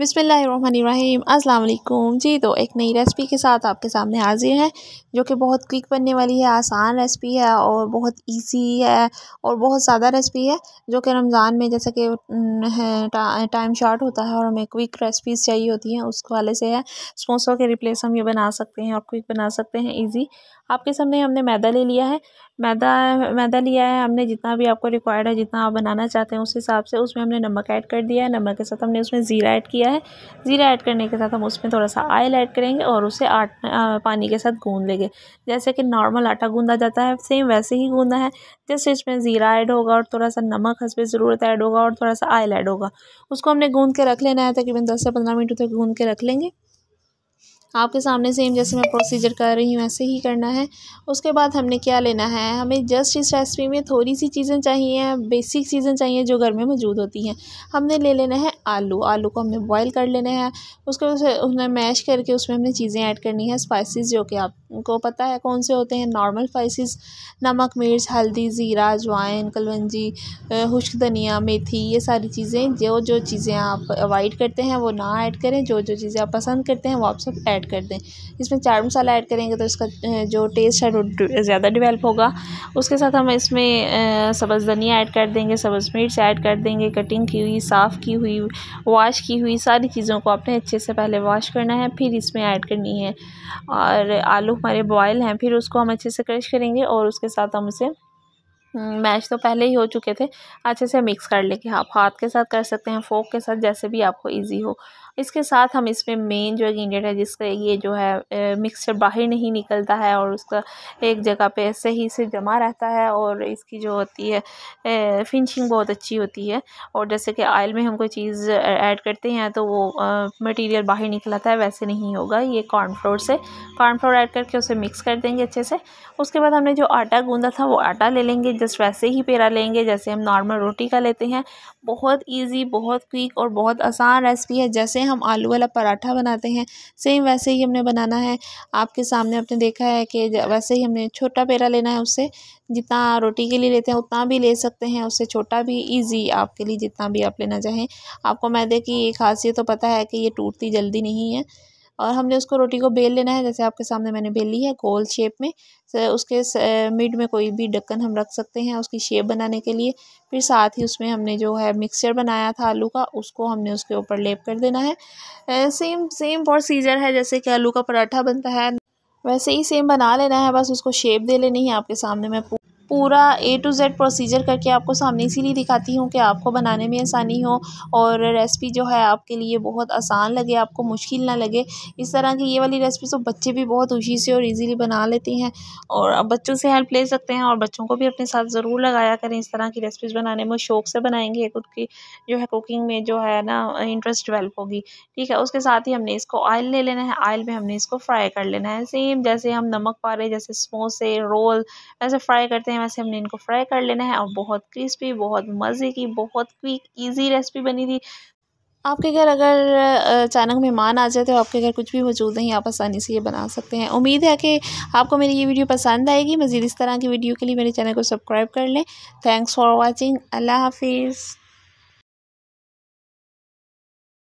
बिसमीम् अल्लाम जी तो एक नई रेसिपी के साथ आपके सामने हाजिर हैं जो कि बहुत क्विक बनने वाली है आसान रेसिपी है और बहुत इजी है और बहुत ज़्यादा रेसिपी है जो कि रमज़ान में जैसे कि टा, टाइम शॉर्ट होता है और हमें क्विक रेसिपीज़ चाहिए होती हैं उस वाले से है समोसों के रिप्लेस हम ये बना सकते हैं और क्विक बना सकते हैं ईजी आपके सामने हमने मैदा ले लिया है मैदा मैदा लिया है हमने जितना भी आपको रिक्वायर्ड है जितना आप बनाना चाहते हैं उस हिसाब से उसमें हमने नमक ऐड कर दिया है नमक के साथ हमने उसमें ज़ीरा ऐड किया किया है ज़ीरा ऐड करने के साथ हम उसमें थोड़ा सा आयल ऐड करेंगे और उसे आट पानी के साथ गूंद लेंगे जैसे कि नॉर्मल आटा गूंदा जाता है सेम वैसे ही गूंदा है जैसे इसमें ज़ीरा ऐड होगा और थोड़ा सा नमक हंसपे ज़रूरत ऐड होगा और थोड़ा सा आयल ऐड होगा उसको हमने गूंद के रख लेना है तकरीबन दस से पंद्रह मिनट तक गूंद के रख लेंगे आपके सामने सेम जैसे मैं प्रोसीजर कर रही हूँ ऐसे ही करना है उसके बाद हमने क्या लेना है हमें जस्ट इस रेसिपी में थोड़ी सी चीज़ें चाहिए बेसिक चीज़ें चाहिए जो घर में मौजूद होती हैं हमने ले लेना है आलू आलू को हमने बॉयल कर लेना है उसके बाद उन्हें मैश करके उसमें हमने चीज़ें ऐड करनी है स्पाइसिस जो कि आपको पता है कौन से होते हैं नॉर्मल स्पाइसिस नमक मिर्च हल्दी ज़ीरा अजवाइन कलवंजी खुश्क धनिया मेथी ये सारी चीज़ें जो जो चीज़ें आप अवॉइड करते हैं वो ना ऐड करें जो जो चीज़ें आप पसंद करते हैं वो आप सब ऐड ऐड कर दें इसमें चाट मसाला ऐड करेंगे तो इसका जो टेस्ट है वो ज़्यादा डिवेल्प होगा उसके साथ हम इसमें सब्ज़ धनिया ऐड कर देंगे सब्ज़ मिर्च ऐड कर देंगे कटिंग की हुई साफ़ की हुई वाश की हुई सारी चीज़ों को आपने अच्छे से पहले वाश करना है फिर इसमें ऐड करनी है और आलू हमारे बॉयल हैं फिर उसको हम अच्छे से क्रश करेंगे और उसके साथ हम उसे हम्म, मैच तो पहले ही हो चुके थे अच्छे से मिक्स कर लेंगे आप हाथ के साथ कर सकते हैं फोक के साथ जैसे भी आपको इजी हो इसके साथ हम इसमें मेन जो एक इंग्रेडिएंट है जिसका ये जो है मिक्सचर बाहर नहीं निकलता है और उसका एक जगह पे ऐसे ही से जमा रहता है और इसकी जो होती है फिनिशिंग बहुत अच्छी होती है और जैसे कि आयल में हम कोई चीज़ ऐड करते हैं तो वो मटेरियल बाहर आता है वैसे नहीं होगा ये कॉर्नफ्लोर से कॉर्नफ्लोर ऐड करके उसे मिक्स कर देंगे अच्छे से उसके बाद हमने जो आटा गूँधा था वो आटा ले लेंगे जस्ट वैसे ही पेड़ा लेंगे जैसे हम नॉर्मल रोटी का लेते हैं बहुत इजी बहुत क्विक और बहुत आसान रेसिपी है जैसे हम आलू वाला पराठा बनाते हैं सेम वैसे ही हमने बनाना है आपके सामने आपने देखा है कि वैसे ही हमने छोटा पेड़ा लेना है उससे जितना रोटी के लिए लेते हैं उतना भी ले सकते हैं उससे छोटा भी ईजी आपके लिए जितना भी आप लेना चाहें आपको मैदे की खासियत तो पता है कि ये टूटती जल्दी नहीं है और हमने उसको रोटी को बेल लेना है जैसे आपके सामने मैंने बेली है गोल शेप में उसके मिड में कोई भी ढक्कन हम रख सकते हैं उसकी शेप बनाने के लिए फिर साथ ही उसमें हमने जो है मिक्सचर बनाया था आलू का उसको हमने उसके ऊपर लेप कर देना है सेम सेम प्रोसीजर है जैसे कि आलू का पराठा बनता है वैसे ही सेम बना लेना है बस उसको शेप दे लेनी है आपके सामने मैं पूरा ए टू ज़ेड प्रोसीजर करके आपको सामने इसीलिए दिखाती हूँ कि आपको बनाने में आसानी हो और रेसिपी जो है आपके लिए बहुत आसान लगे आपको मुश्किल ना लगे इस तरह की ये वाली रेसिपी तो बच्चे भी बहुत खुशी से और इजीली बना लेते हैं और आप बच्चों से हेल्प ले सकते हैं और बच्चों को भी अपने साथ ज़रूर लगाया करें इस तरह की रेसिपीज़ बनाने में शौक़ से बनाएंगे खुद की जो है कुकिंग में जो है ना इंटरेस्ट डिवेल्प होगी ठीक है उसके साथ ही हमने इसको ऑयल ले लेना है ऑयल में हमने इसको फ्राई कर लेना है सेम जैसे हम नमक पारे जैसे समोसे रोल ऐसे फ्राई करते हैं हैं वैसे हमने इनको फ्राई कर लेना है और बहुत क्रिस्पी बहुत मज़े की बहुत क्विक ईजी रेसिपी बनी थी आपके घर अगर अचानक मेहमान आ जाए तो आपके घर कुछ भी मौजूद नहीं आप आसानी से ये बना सकते हैं उम्मीद है कि आपको मेरी ये वीडियो पसंद आएगी मज़ीद इस तरह की वीडियो के लिए मेरे चैनल को सब्सक्राइब कर लें थैंक्स फॉर वॉचिंग अल्लाह हाफिज़